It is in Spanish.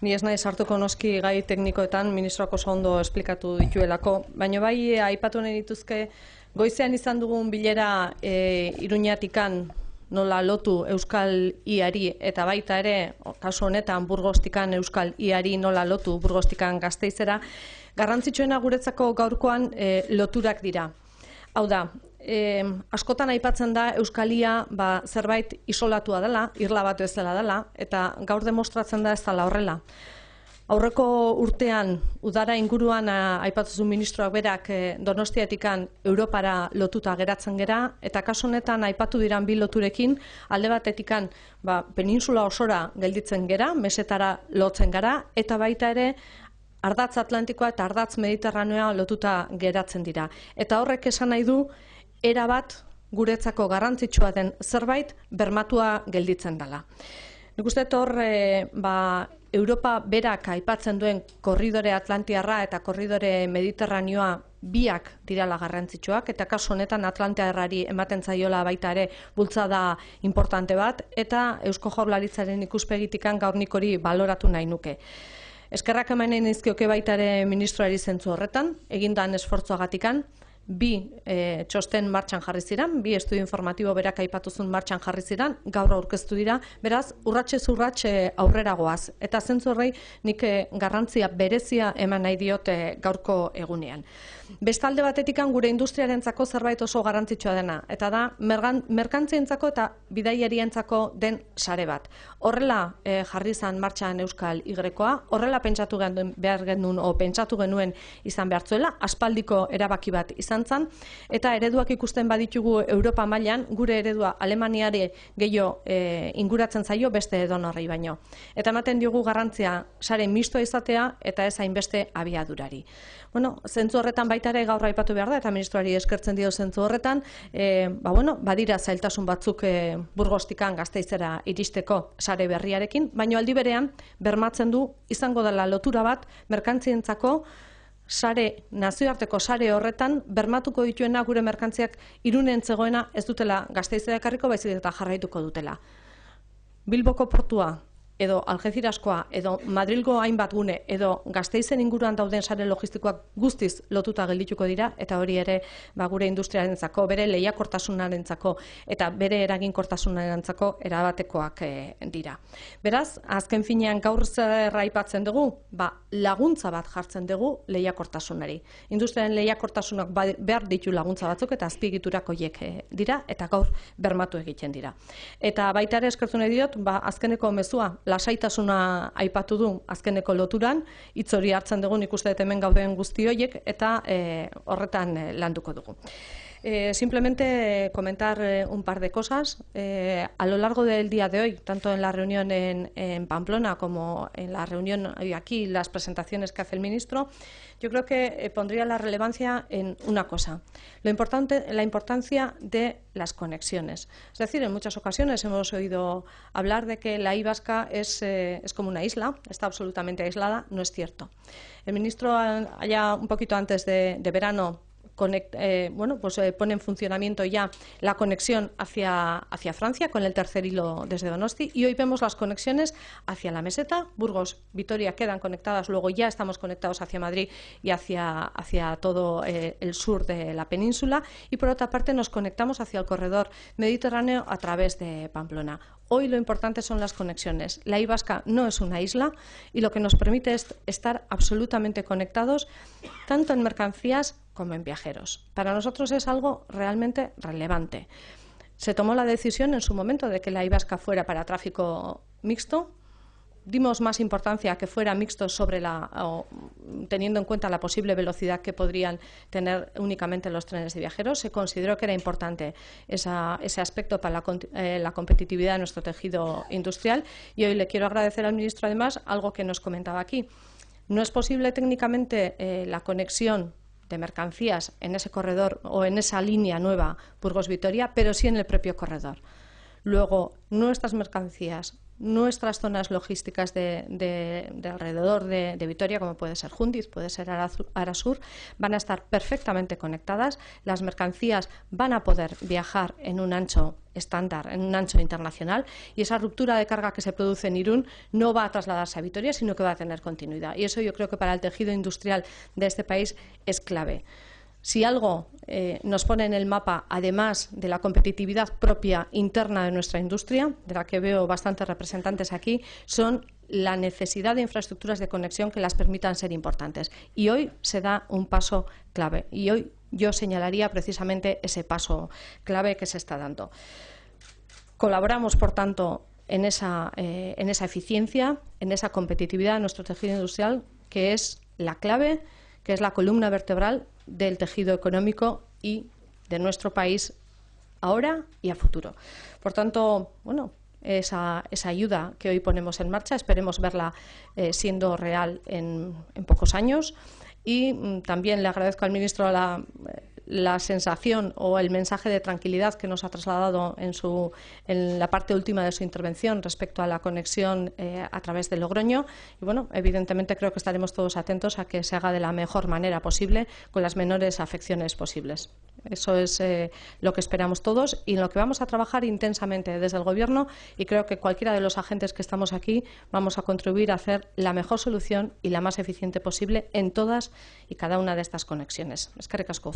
ni ez nahi sartuko noski gai teknikoetan ministroako zondo esplikatu dituelako, baina bai eh, aipatu nahi dituzke, goizean izan dugun bilera e, iruñatikan nola lotu Euskal Iari, eta baita ere, kasu honetan, burgostikan Euskal Iari nola lotu burgostikan gazteizera, garrantzitsuena guretzako gaurkoan e, loturak dira. Hau da, eh, askotan aipatzen da Euskalia ba, zerbait isolatua dela, irla bat ez dela dela, eta gaur demostratzen da ez dela horrela. Aurreko urtean, udara inguruan aipatuzun ministroak berak eh, donostiatikan Europara lotuta geratzen gera, eta kasunetan aipatu diran bi loturekin, alde bat etikan ba, peninsula osora gelditzen gera, mesetara lotzen gara, eta baita ere, Ardatz Atlantikoa eta Ardatz Mediterraneoa lotuta geratzen dira. Eta horrek esan nahi du, era bat guretzako garrantzitsua den zerbait bermatua gelditzen dela. Nik uste hor eh, ba, Europa berak aipatzen duen korridore Atlantiarra eta korridore Mediterraneoa biak dirala garrantzitsuak eta kasu honetan Atlantiarrari ematen zaiola baita ere bultzada importante bat eta Eusko Jaurlaritzaren ikuspegitikan gaur nik hori baloratu nahi nuke. Eskerrak emanen izkioke baita ere ministroari zentzu horretan, egindan esfortzuagatikan, bi eh, txosten martxan jarri ziren, bi estudio informatibo berak aipatuzun martxan jarri ziren, gaur aurkeztu dira, beraz, urratxe zurratxe eh, aurrera goaz. Eta zentzu horrei nik eh, garrantzia berezia eman nahi diot gaurko egunean. Bestalde batetik gure industriarentzako zerbait oso garrantzitsua dena, eta da merkantzientzako eta bidaierientzako den sare bat. Horrela eh, jarrizan martxan euskal igrekoa, horrela pentsatu behar genuen o pentsatu genuen izan behartzuela, aspaldiko erabaki bat izan zan, eta ereduak ikusten baditugu Europa mailan gure eredua Alemaniare gehiago eh, inguratzen zaio beste edon horri baino. Eta ematen diogu garrantzia sare misto izatea eta ez hainbeste abiadurari. Bueno, zentzu horretan bai baita ere gaur aipatu behar da eta ministroari eskertzen dio zentzu horretan, e, ba bueno, badira zailtasun batzuk e, burgostikan gazteizera iristeko sare berriarekin, baino aldi berean bermatzen du izango dela lotura bat merkantzientzako sare nazioarteko sare horretan bermatuko dituena gure merkantziak irunen zegoena ez dutela gazteizera ekarriko baizik eta jarraituko dutela. Bilboko portua edo Algezirazkoa, edo Madrilgo hainbat gune, edo gazteizen inguruan dauden sare logistikoak guztiz lotuta geldituko dira, eta hori ere ba, gure industriaren zako, bere lehiakortasunaren zako, eta bere eraginkortasunaren zako erabatekoak eh, dira. Beraz, azken finean gaur zerraipatzen dugu, ba, laguntza bat jartzen dugu lehiakortasunari. Industriaren lehiakortasunak bai, behar ditu laguntza batzuk eta azpigiturak hoiek eh, dira, eta gaur bermatu egiten dira. Eta baita ere eskertu nahi diot, ba, azkeneko mezua lasaitasuna aipatu du azkeneko loturan, hitz hori hartzen dugun ikuste hemen gauden guzti horiek eta e, horretan eh, landuko dugu. Eh, simplemente comentar eh, un par de cosas. Eh, a lo largo del día de hoy, tanto en la reunión en, Pamplona como en la reunión aquí, las presentaciones que hace el ministro, yo creo que pondría la relevancia en una cosa, lo importante, la importancia de las conexiones. Es decir, en muchas ocasiones hemos oído hablar de que la I es, es como una isla, está absolutamente aislada, no es cierto. El ministro, allá un poquito antes de, de verano, eh, bueno, pues, eh, pone en funcionamiento ya la conexión hacia, hacia Francia con el tercer hilo desde Donosti y hoy vemos las conexiones hacia la meseta, Burgos, Vitoria quedan conectadas, luego ya estamos conectados hacia Madrid y hacia, hacia todo eh, el sur de la península y por otra parte nos conectamos hacia el corredor mediterráneo a través de Pamplona. Hoy lo importante son las conexiones. La Ibasca no es una isla y lo que nos permite es estar absolutamente conectados tanto en mercancías como en viajeros. Para nosotros es algo realmente relevante. Se tomó la decisión en su momento de que la Ibasca fuera para tráfico mixto, dimos más importancia a que fuera mixto sobre la, teniendo en cuenta la posible velocidad que podrían tener únicamente los trenes de viajeros, se consideró que era importante ese aspecto para eh, la, competitividad de nuestro tejido industrial. Y hoy le quiero agradecer al ministro, además, algo que nos comentaba aquí. No es posible técnicamente eh, la conexión de mercancías en ese corredor o en esa línea nueva Burgos-Vitoria, pero sí en el propio corredor. Luego, nuestras mercancías nuestras zonas logísticas de, alrededor de, de, Vitoria, como puede ser Jundiz, puede ser Arasur, van a estar perfectamente conectadas. Las mercancías van a poder viajar en un ancho estándar, en un ancho internacional, y esa ruptura de carga que se produce en Irún no va a trasladarse a Vitoria, sino que va a tener continuidad. Y eso yo creo que para el tejido industrial de este país es clave. Si algo eh, nos pone en el mapa, además de la competitividad propia interna de nuestra industria, de la que veo bastantes representantes aquí, son la necesidad de infraestructuras de conexión que las permitan ser importantes. Y hoy se da un paso clave. Y hoy yo señalaría precisamente ese paso clave que se está dando. Colaboramos, por tanto, en esa, eh, en esa eficiencia, en esa competitividad de nuestro tejido industrial, que es la clave que es la columna vertebral del tejido económico y de nuestro país ahora y a futuro. Por tanto, bueno, esa, ayuda que hoy ponemos en marcha, esperemos verla eh, siendo real en, en, pocos años. Y mm, también le agradezco al ministro la, la sensación o el mensaje de tranquilidad que nos ha trasladado en, su, en la parte última de su intervención respecto a la conexión eh, a través de Logroño. Y bueno, evidentemente creo que estaremos todos atentos a que se haga de la mejor manera posible, con las menores afecciones posibles. Eso es eh, lo que esperamos todos y en lo que vamos a trabajar intensamente desde el Gobierno y creo que cualquiera de los agentes que estamos aquí vamos a contribuir a hacer la mejor solución y la más eficiente posible en todas y cada una de estas conexiones. Es que recasco